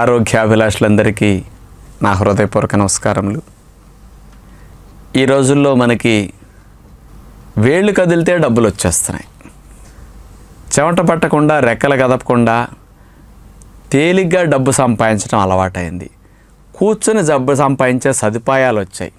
ఆరోగ్యాభిలాషులందరికీ నా హృదయపూర్వక నమస్కారములు ఈ రోజుల్లో మనకి వేళ్ళు కదిలితే డబ్బులు వచ్చేస్తున్నాయి చెమట పట్టకుండా రెక్కలు కదపకుండా తేలిగ్గా డబ్బు సంపాదించడం అలవాటైంది కూర్చొని జబ్బు సంపాదించే సదుపాయాలు వచ్చాయి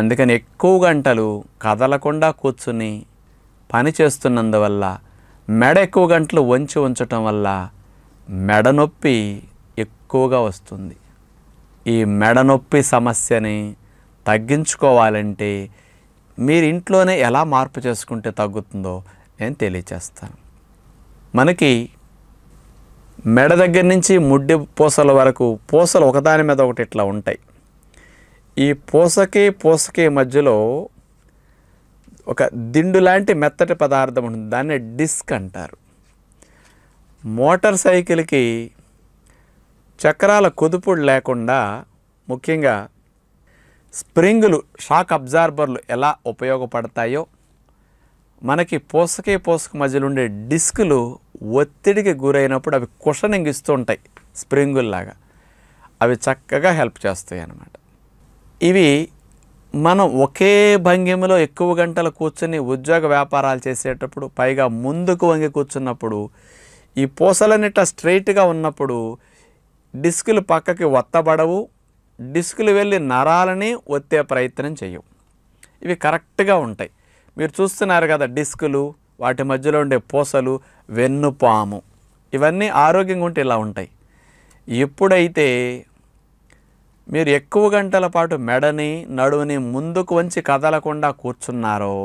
అందుకని ఎక్కువ గంటలు కదలకుండా కూర్చుని పని చేస్తున్నందువల్ల మెడ ఎక్కువ గంటలు వంచి ఉంచటం వల్ల మెడ నొప్పి ఎక్కువగా వస్తుంది ఈ మెడనొప్పి సమస్యని తగ్గించుకోవాలంటే మీరు ఇంట్లోనే ఎలా మార్పు చేసుకుంటే తగ్గుతుందో నేను తెలియచేస్తాను మనకి మెడ దగ్గర నుంచి ముడ్డి పూసల వరకు పూసలు ఒకదాని మీద ఒకటి ఇట్లా ఉంటాయి ఈ పూసకి పూసకి మధ్యలో ఒక దిండు లాంటి మెత్తటి పదార్థం ఉంటుంది దాన్ని డిస్క్ అంటారు మోటార్ సైకిల్కి చక్రాల కుదుపుడు లేకుండా ముఖ్యంగా స్ప్రింగులు షాక్ అబ్జార్బర్లు ఎలా ఉపయోగపడతాయో మనకి పూసకే పూసక మధ్యలో ఉండే డిస్కులు ఒత్తిడికి గురైనప్పుడు అవి కుషనింగ్ ఇస్తూ ఉంటాయి స్ప్రింగుల్లాగా అవి చక్కగా హెల్ప్ చేస్తాయి అన్నమాట ఇవి మనం ఒకే భంగిమలో ఎక్కువ గంటలు కూర్చొని ఉద్యోగ వ్యాపారాలు చేసేటప్పుడు పైగా ముందుకు వంగి కూర్చున్నప్పుడు ఈ పూసలన్నిట స్ట్రైట్గా ఉన్నప్పుడు డిస్కులు పక్కకి ఒత్తబడవు డిస్కులు వెళ్ళి నరాలని ఒత్తే ప్రయత్నం చేయవు ఇవి కరెక్ట్గా ఉంటాయి మీరు చూస్తున్నారు కదా డిస్కులు వాటి మధ్యలో ఉండే పూసలు వెన్నుపాము ఇవన్నీ ఆరోగ్యంగా ఉంటే ఇలా ఉంటాయి ఎప్పుడైతే మీరు ఎక్కువ గంటల పాటు మెడని నడువుని ముందుకు వంచి కదలకుండా కూర్చున్నారో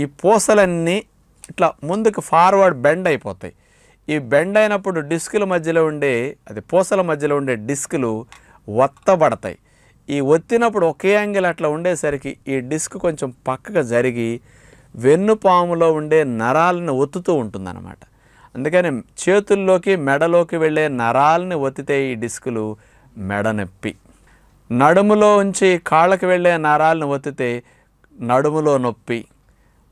ఈ పూసలన్నీ ఇట్లా ముందుకు ఫార్వర్డ్ బెండ్ అయిపోతాయి ఈ బెండ్ అయినప్పుడు డిస్కుల మధ్యలో ఉండే అది పూసల మధ్యలో ఉండే డిస్కులు ఒత్తబడతాయి ఈ ఒత్తినప్పుడు ఒకే యాంగిల్ అట్లా ఉండేసరికి ఈ డిస్క్ కొంచెం పక్కగా జరిగి వెన్నుపాములో ఉండే నరాలను ఒత్తుతూ ఉంటుందన్నమాట అందుకని చేతుల్లోకి మెడలోకి వెళ్ళే నరాలని ఒత్తితే ఈ డిస్కులు మెడ నొప్పి నడుములో ఉంచి కాళ్ళకి వెళ్ళే నరాలను ఒత్తితే నడుములో నొప్పి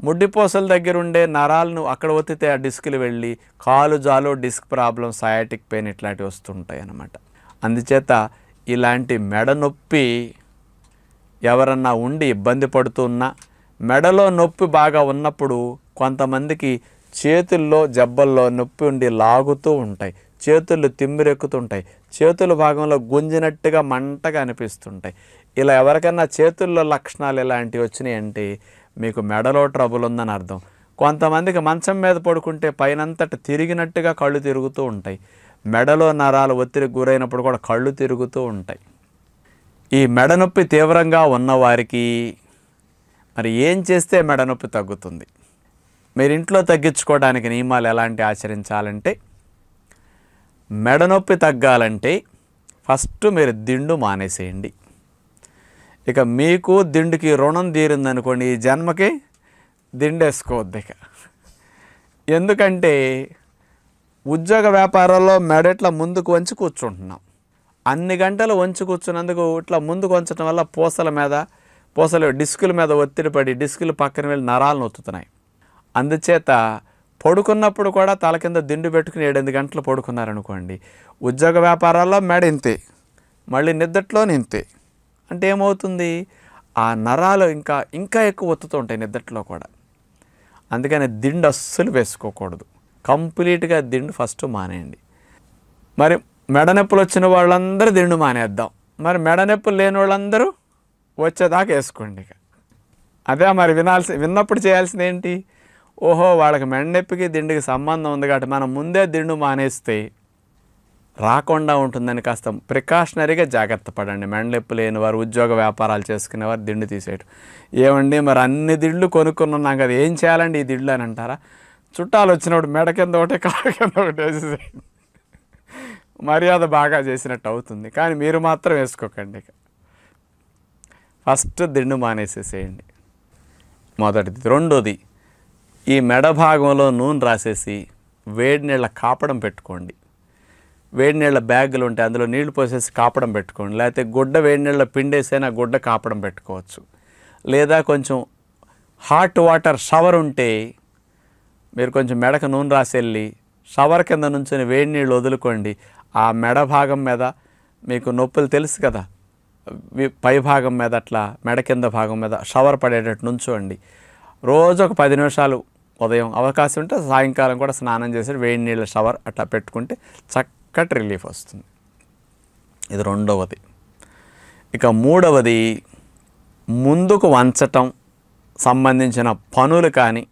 ముడ్డిపోసల దగ్గర ఉండే నరాలను అక్కడ ఒత్తితే ఆ డిస్క్లు వెళ్ళి కాలు జాలు డిస్క్ ప్రాబ్లం సయాటిక్ పెయిన్ ఇట్లాంటివి వస్తుంటాయి అన్నమాట అందుచేత ఇలాంటి మెడ నొప్పి ఎవరన్నా ఉండి ఇబ్బంది పడుతున్నా మెడలో నొప్పి బాగా ఉన్నప్పుడు కొంతమందికి చేతుల్లో జబ్బల్లో నొప్పి ఉండి లాగుతూ ఉంటాయి చేతులు తిమ్మిరెక్కుతుంటాయి చేతుల భాగంలో గుంజినట్టుగా మంటగా అనిపిస్తుంటాయి ఇలా ఎవరికైనా చేతుల్లో లక్షణాలు ఇలాంటివి వచ్చినాయంటే మీకు మెడలో ట్రబుల్ ఉందని అర్థం కొంతమందికి మంచం మీద పడుకుంటే పైనంతట తిరిగినట్టుగా కళ్ళు తిరుగుతూ ఉంటాయి మెడలో నరాలు ఒత్తిడికి గురైనప్పుడు కూడా కళ్ళు తిరుగుతూ ఉంటాయి ఈ మెడ నొప్పి తీవ్రంగా ఉన్నవారికి మరి ఏం చేస్తే మెడ నొప్పి తగ్గుతుంది మీరు ఇంట్లో తగ్గించుకోవడానికి నియమాలు ఎలాంటి ఆచరించాలంటే మెడ నొప్పి తగ్గాలంటే ఫస్ట్ మీరు దిండు మానేసేయండి ఇక మీకు దిండుకి రుణం తీరిందనుకోండి ఈ జన్మకి దిండేసుకోవద్దు ఇక ఎందుకంటే ఉద్యోగ వ్యాపారాల్లో ఇట్లా ముందుకు వంచి కూర్చుంటున్నాం అన్ని గంటలు వంచి కూర్చున్నందుకు ఇట్లా ముందుకు వంచడం వల్ల పూసల మీద పూసలు డిస్కుల మీద ఒత్తిడి పడి డిస్కులు పక్కన వెళ్ళి నరాలు నొత్తుతున్నాయి అందుచేత పడుకున్నప్పుడు కూడా తల కింద దిండు పెట్టుకుని ఏడెనిమిది గంటలు పడుకున్నారనుకోండి ఉద్యోగ వ్యాపారాల్లో మెడ ఇంతే మళ్ళీ నిద్దట్లో ఇంతే అంటే ఏమవుతుంది ఆ నరాలు ఇంకా ఇంకా ఎక్కువ ఒత్తుతూ ఉంటాయి నిద్రలో కూడా అందుకని దిండు అస్సలు వేసుకోకూడదు కంప్లీట్గా దిండు ఫస్ట్ మానేయండి మరి మెడ నొప్పులు వచ్చిన వాళ్ళందరూ దిండు మానేద్దాం మరి మెడనొప్పులు లేని వాళ్ళందరూ వచ్చేదాకా వేసుకోండి ఇక అదే మరి వినాల్సి విన్నప్పుడు చేయాల్సింది ఏంటి ఓహో వాళ్ళకి మెడనొప్పికి దిండుకి సంబంధం ఉంది కాబట్టి మనం ముందే దిండు మానేస్తే రాకుండా ఉంటుందని కాస్త ప్రికాషనరీగా జాగ్రత్త పడండి మెండలెప్పు లేని వారు ఉద్యోగ వ్యాపారాలు చేసుకునేవారు దిండు తీసేయటం ఏమండి మరి అన్ని దిళ్ళు కొనుక్కున్నాం కదా ఏం చేయాలండి ఈ దిళ్ళు అని అంటారా చుట్టాలు వచ్చినప్పుడు మెడ కింద ఒకటి కాళ్ళ కింద ఒకటి వేసేసేయండి మర్యాద బాగా చేసినట్టు అవుతుంది కానీ మీరు మాత్రం వేసుకోకండి ఫస్ట్ దిండు మానేసేసేయండి మొదటిది రెండోది ఈ మెడ భాగంలో నూనె రాసేసి వేడి నీళ్ళ కాపడం పెట్టుకోండి వేడి నీళ్ళ బ్యాగులు ఉంటాయి అందులో నీళ్లు పోసేసి కాపడం పెట్టుకోండి లేకపోతే గుడ్డ వేడి నీళ్ళ పిండేసైనా గుడ్డ కాపడం పెట్టుకోవచ్చు లేదా కొంచెం హాట్ వాటర్ షవర్ ఉంటే మీరు కొంచెం మెడక నూనె రాసి వెళ్ళి షవర్ కింద నుంచొని వేడి నీళ్ళు వదులుకోండి ఆ మెడ భాగం మీద మీకు నొప్పులు తెలుసు కదా పై భాగం మీద అట్లా మెడ కింద భాగం మీద షవర్ పడేటట్టు నుంచోండి రోజు ఒక పది నిమిషాలు ఉదయం అవకాశం ఉంటే సాయంకాలం కూడా స్నానం చేసి వేడి నీళ్ళ షవర్ అట్లా పెట్టుకుంటే చక్క కట్ రిలీఫ్ వస్తుంది ఇది రెండవది ఇక మూడవది ముందుకు వంచటం సంబంధించిన పనులు కానీ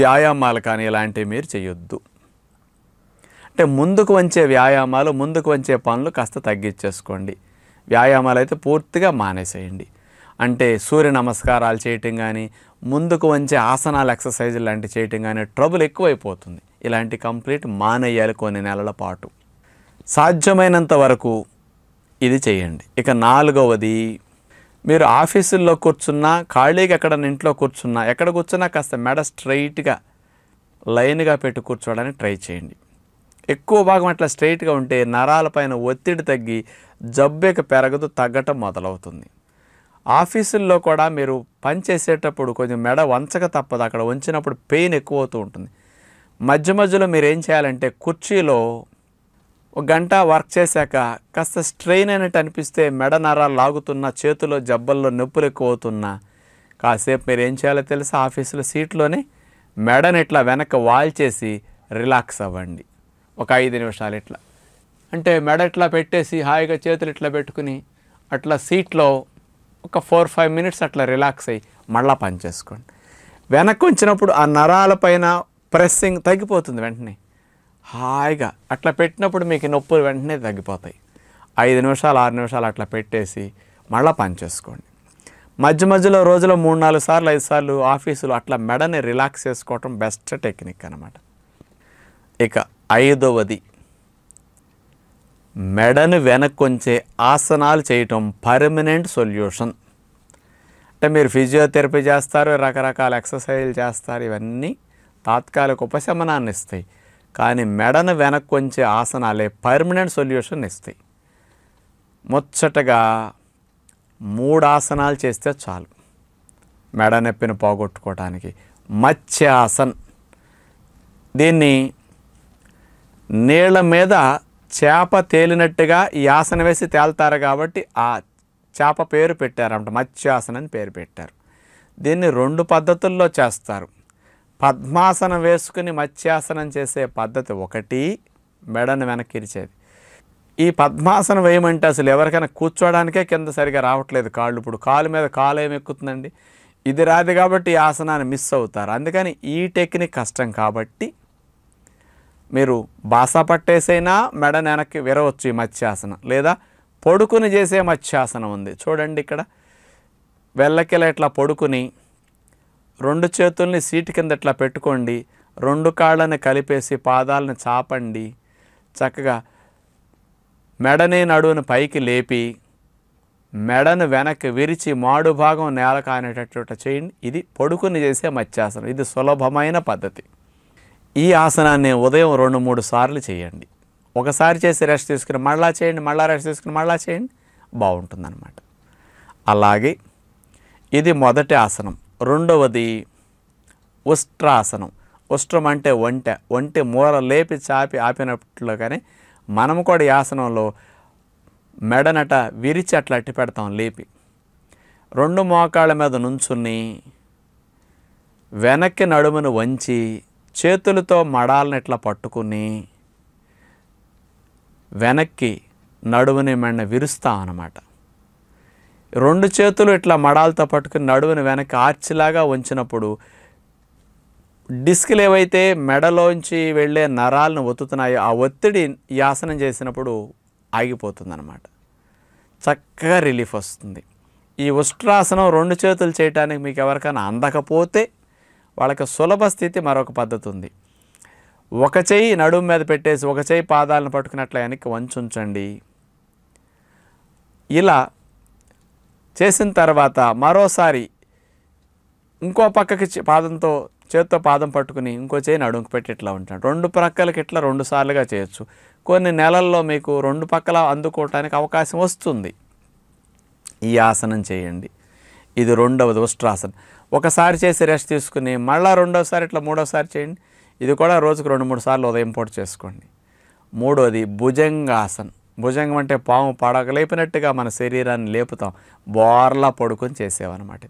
వ్యాయామాలు కానీ ఇలాంటివి మీరు చేయొద్దు అంటే ముందుకు వంచే వ్యాయామాలు ముందుకు వంచే పనులు కాస్త తగ్గించేసుకోండి వ్యాయామాలు అయితే పూర్తిగా మానేసేయండి అంటే సూర్య నమస్కారాలు చేయటం కానీ ముందుకు వంచే ఆసనాలు ఎక్సర్సైజ్ లాంటివి చేయటం కానీ ట్రబుల్ ఎక్కువైపోతుంది ఇలాంటి కంప్లీట్ మానేయాలి కొన్ని నెలల పాటు సాధ్యమైనంత వరకు ఇది చేయండి ఇక నాలుగవది మీరు ఆఫీసుల్లో కూర్చున్నా ఖాళీగా ఎక్కడ ఇంట్లో కూర్చున్నా ఎక్కడ కూర్చున్నా కాస్త మెడ స్ట్రైట్గా లైన్గా పెట్టి కూర్చోవడానికి ట్రై చేయండి ఎక్కువ భాగం అట్లా స్ట్రైట్గా ఉంటే నరాలపైన ఒత్తిడి తగ్గి జబ్బెక పెరగదు తగ్గటం మొదలవుతుంది ఆఫీసుల్లో కూడా మీరు పని చేసేటప్పుడు కొంచెం మెడ వంచక తప్పదు అక్కడ వంచినప్పుడు పెయిన్ ఎక్కువ అవుతూ ఉంటుంది మధ్య మధ్యలో మీరు ఏం చేయాలంటే కుర్చీలో ఒక గంట వర్క్ చేశాక కాస్త స్ట్రెయిన్ అయినట్టు అనిపిస్తే మెడ నరాలు లాగుతున్న చేతుల్లో జబ్బల్లో నొప్పులు ఎక్కువ అవుతున్నా కాసేపు మీరు ఏం చేయాలో తెలుసా ఆఫీసులో సీట్లోనే మెడని ఇట్లా వెనక చేసి రిలాక్స్ అవ్వండి ఒక ఐదు నిమిషాలు ఇట్లా అంటే మెడ ఇట్లా పెట్టేసి హాయిగా చేతులు ఇట్లా పెట్టుకుని అట్లా సీట్లో ఒక ఫోర్ ఫైవ్ మినిట్స్ అట్లా రిలాక్స్ అయ్యి మళ్ళీ పని చేసుకోండి వెనక్కి వచ్చినప్పుడు ఆ నరాలపైన ప్రెస్సింగ్ తగ్గిపోతుంది వెంటనే హాయిగా అట్లా పెట్టినప్పుడు మీకు నొప్పులు వెంటనే తగ్గిపోతాయి ఐదు నిమిషాలు ఆరు నిమిషాలు అట్లా పెట్టేసి మళ్ళీ పని చేసుకోండి మధ్య మధ్యలో రోజులో మూడు నాలుగు సార్లు ఐదు సార్లు ఆఫీసులో అట్లా మెడని రిలాక్స్ చేసుకోవటం బెస్ట్ టెక్నిక్ అనమాట ఇక ఐదవది మెడను వెనక్కొంచే ఆసనాలు చేయటం పర్మనెంట్ సొల్యూషన్ అంటే మీరు ఫిజియోథెరపీ చేస్తారు రకరకాల ఎక్సర్సైజ్లు చేస్తారు ఇవన్నీ తాత్కాలిక ఉపశమనాన్ని ఇస్తాయి కానీ మెడను వెనక్కి వచ్చే ఆసనాలే పర్మనెంట్ సొల్యూషన్ ఇస్తాయి ముచ్చటగా మూడు ఆసనాలు చేస్తే చాలు మెడ నొప్పిని పోగొట్టుకోవడానికి మత్స్యాసన్ దీన్ని నీళ్ళ మీద చేప తేలినట్టుగా ఈ ఆసన వేసి తేల్తారు కాబట్టి ఆ చేప పేరు పెట్టారన్నమాట మత్స్యాసన అని పేరు పెట్టారు దీన్ని రెండు పద్ధతుల్లో చేస్తారు పద్మాసనం వేసుకుని మత్స్యాసనం చేసే పద్ధతి ఒకటి మెడను వెనక్కిరిచేది ఈ పద్మాసనం వేయమంటే అసలు ఎవరికైనా కూర్చోవడానికే కింద సరిగా రావట్లేదు కాళ్ళు ఇప్పుడు కాలు మీద కాలు ఏమెక్కుతుందండి ఎక్కుతుందండి ఇది రాదు కాబట్టి ఈ ఆసనాన్ని మిస్ అవుతారు అందుకని ఈ టెక్నిక్ కష్టం కాబట్టి మీరు బాస పట్టేసైనా మెడ వెనక్కి విరవచ్చు ఈ మత్స్యాసనం లేదా పడుకుని చేసే మత్స్యాసనం ఉంది చూడండి ఇక్కడ వెల్లకిల ఇట్లా పడుకుని రెండు చేతుల్ని సీటు కింద ఇట్లా పెట్టుకోండి రెండు కాళ్ళని కలిపేసి పాదాలను చాపండి చక్కగా మెడని నడువును పైకి లేపి మెడను వెనక్కి విరిచి మాడు భాగం నేల కానేటట్టు చేయండి ఇది పడుకుని చేసే మత్స్యాసనం ఇది సులభమైన పద్ధతి ఈ ఆసనాన్ని ఉదయం రెండు మూడు సార్లు చేయండి ఒకసారి చేసి రెస్ట్ తీసుకుని మళ్ళా చేయండి మళ్ళా రెస్ట్ తీసుకుని మళ్ళా చేయండి బాగుంటుందన్నమాట అలాగే ఇది మొదటి ఆసనం రెండవది ఉష్ట్రాసనం ఉష్ట్రం అంటే ఒంటె ఒంటె మూల లేపి చాపి ఆపినట్లు కానీ మనం కూడా ఈ ఆసనంలో మెడనట విరిచి అట్లా అట్టి పెడతాం లేపి రెండు మోకాళ్ళ మీద నుంచుని వెనక్కి నడుమును వంచి చేతులతో మడాలను ఇట్లా పట్టుకుని వెనక్కి నడుముని మెడ విరుస్తాం అన్నమాట రెండు చేతులు ఇట్లా మడాలతో పట్టుకుని నడువుని వెనక ఆర్చిలాగా ఉంచినప్పుడు డిస్క్లు ఏవైతే మెడలోంచి వెళ్ళే నరాలను ఒత్తుతున్నాయో ఆ ఒత్తిడి యాసనం చేసినప్పుడు ఆగిపోతుందన్నమాట చక్కగా రిలీఫ్ వస్తుంది ఈ ఉష్ట్రాసనం రెండు చేతులు చేయటానికి మీకు ఎవరికైనా అందకపోతే వాళ్ళకి సులభ స్థితి మరొక పద్ధతి ఉంది ఒక చేయి నడుము మీద పెట్టేసి ఒక చేయి పాదాలను పట్టుకున్నట్ల వెనక్కి వంచుంచండి ఇలా చేసిన తర్వాత మరోసారి ఇంకో పక్కకి పాదంతో చేత్తో పాదం పట్టుకుని ఇంకో చేయి నడుంకు పెట్టి ఇట్లా ఉంటాడు రెండు ప్రక్కలకి ఇట్లా రెండు సార్లుగా చేయొచ్చు కొన్ని నెలల్లో మీకు రెండు పక్కల అందుకోవటానికి అవకాశం వస్తుంది ఈ ఆసనం చేయండి ఇది రెండవది ఉష్ట్రాసనం ఒకసారి చేసి రెస్ట్ తీసుకుని మళ్ళీ రెండోసారి ఇట్లా మూడోసారి చేయండి ఇది కూడా రోజుకు రెండు మూడు సార్లు ఉదయం పూట చేసుకోండి మూడోది భుజంగాసనం భుజంగం అంటే పాము పడక లేపినట్టుగా మన శరీరాన్ని లేపుతాం బోర్లా పడుకొని చేసేవన్నమాట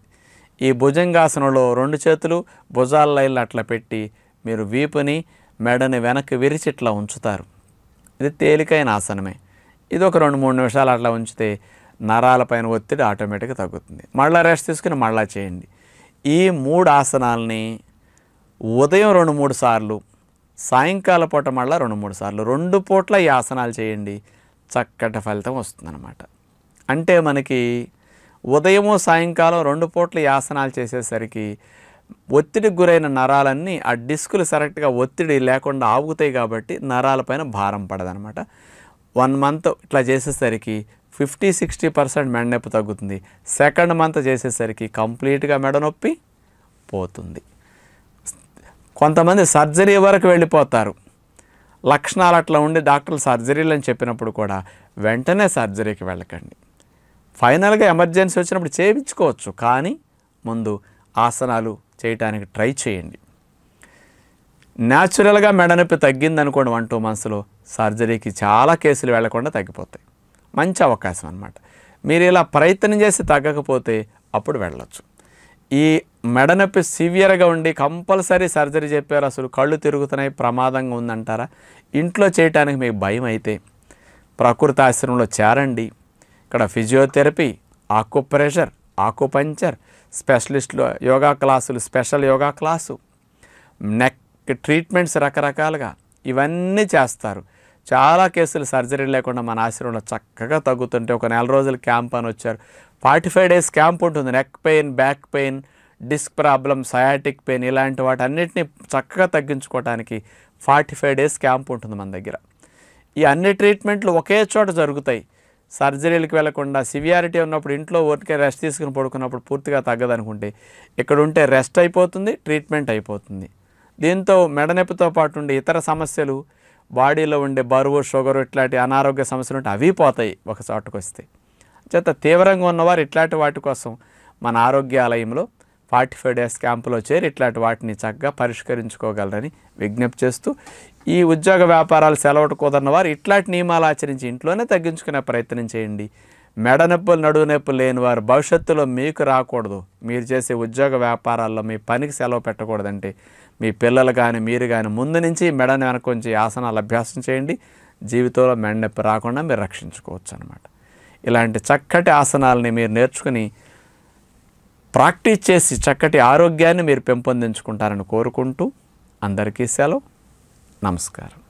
ఈ భుజంగాసనంలో రెండు చేతులు భుజాల లైన్లు అట్లా పెట్టి మీరు వీపుని మెడని వెనక్కి విరిచి ఇట్లా ఉంచుతారు ఇది తేలికైన ఆసనమే ఇది ఒక రెండు మూడు నిమిషాలు అట్లా ఉంచితే నరాలపైన ఒత్తిడి ఆటోమేటిక్గా తగ్గుతుంది మళ్ళీ రెస్ట్ తీసుకుని మళ్ళా చేయండి ఈ మూడు ఆసనాలని ఉదయం రెండు మూడు సార్లు సాయంకాల పూట మళ్ళీ రెండు మూడు సార్లు రెండు పూట్ల ఈ ఆసనాలు చేయండి చక్కటి ఫలితం వస్తుందన్నమాట అంటే మనకి ఉదయము సాయంకాలం రెండు పూట్ల యాసనాలు చేసేసరికి ఒత్తిడికి గురైన నరాలన్నీ ఆ డిస్కులు సరెక్ట్గా ఒత్తిడి లేకుండా ఆగుతాయి కాబట్టి నరాలపైన భారం పడదనమాట వన్ మంత్ ఇట్లా చేసేసరికి ఫిఫ్టీ సిక్స్టీ పర్సెంట్ మెడనొప్పి తగ్గుతుంది సెకండ్ మంత్ చేసేసరికి కంప్లీట్గా మెడనొప్పి పోతుంది కొంతమంది సర్జరీ వరకు వెళ్ళిపోతారు లక్షణాలు అట్లా ఉండి డాక్టర్లు సర్జరీలు అని చెప్పినప్పుడు కూడా వెంటనే సర్జరీకి వెళ్ళకండి ఫైనల్గా ఎమర్జెన్సీ వచ్చినప్పుడు చేయించుకోవచ్చు కానీ ముందు ఆసనాలు చేయటానికి ట్రై చేయండి న్యాచురల్గా మెడనొప్పి తగ్గిందనుకోండి వన్ టూ మంత్స్లో సర్జరీకి చాలా కేసులు వెళ్లకుండా తగ్గిపోతాయి మంచి అవకాశం అనమాట మీరు ఇలా ప్రయత్నం చేసి తగ్గకపోతే అప్పుడు వెళ్ళవచ్చు ఈ మెడనొప్పి సివియర్గా ఉండి కంపల్సరీ సర్జరీ చెప్పారు అసలు కళ్ళు తిరుగుతున్నాయి ప్రమాదంగా ఉందంటారా ఇంట్లో చేయటానికి మీకు భయం అయితే ప్రకృతి ఆశ్రమంలో చేరండి ఇక్కడ ఫిజియోథెరపీ ఆకుప్రెషర్ ఆకుపంచర్ స్పెషలిస్టులు యోగా క్లాసులు special yoga class neck treatments రకరకాలుగా ఇవన్నీ చేస్తారు చాలా కేసులు సర్జరీ లేకుండా మన ఆశ్రమంలో చక్కగా తగ్గుతుంటే ఒక నెల రోజులు క్యాంప్ అని వచ్చారు ఫార్టీ ఫైవ్ డేస్ క్యాంప్ ఉంటుంది neck pain back pain disc problem sciatic pain ఇలాంటి వాటన్నిటిని చక్కగా తగ్గించుకోవడానికి ఫార్టీ ఫైవ్ డేస్ క్యాంప్ ఉంటుంది మన దగ్గర ఈ అన్ని ట్రీట్మెంట్లు ఒకే చోట జరుగుతాయి సర్జరీలకు వెళ్లకుండా సివియారిటీ ఉన్నప్పుడు ఇంట్లో ఊరికే రెస్ట్ తీసుకుని పడుకున్నప్పుడు పూర్తిగా తగ్గదనుకుంటే ఇక్కడ ఉంటే రెస్ట్ అయిపోతుంది ట్రీట్మెంట్ అయిపోతుంది దీంతో మెడనొప్పితో పాటు ఉండే ఇతర సమస్యలు బాడీలో ఉండే బరువు షుగర్ ఇట్లాంటి అనారోగ్య సమస్యలు ఉంటే అవి పోతాయి ఒక చోటకు వస్తే చేత తీవ్రంగా ఉన్నవారు ఇట్లాంటి వాటి కోసం మన ఆరోగ్యాలయంలో ఫార్టీ ఫైవ్ డేస్ క్యాంపులో చేరి ఇట్లాంటి వాటిని చక్కగా పరిష్కరించుకోగలరని విజ్ఞప్తి చేస్తూ ఈ ఉద్యోగ వ్యాపారాలు సెలవుట కుదరని వారు ఇట్లాంటి నియమాలు ఆచరించి ఇంట్లోనే తగ్గించుకునే ప్రయత్నం చేయండి మెడ నొప్పులు నడువు నొప్పులు లేని వారు భవిష్యత్తులో మీకు రాకూడదు మీరు చేసే ఉద్యోగ వ్యాపారాల్లో మీ పనికి సెలవు పెట్టకూడదంటే మీ పిల్లలు కానీ మీరు కానీ ముందు నుంచి మెడను వెనక ఉంచి ఆసనాలు అభ్యాసం చేయండి జీవితంలో మెడ నొప్పి రాకుండా మీరు రక్షించుకోవచ్చు అనమాట ఇలాంటి చక్కటి ఆసనాలని మీరు నేర్చుకుని ప్రాక్టీస్ చేసి చక్కటి ఆరోగ్యాన్ని మీరు పెంపొందించుకుంటారని కోరుకుంటూ అందరికీ సెలవు నమస్కారం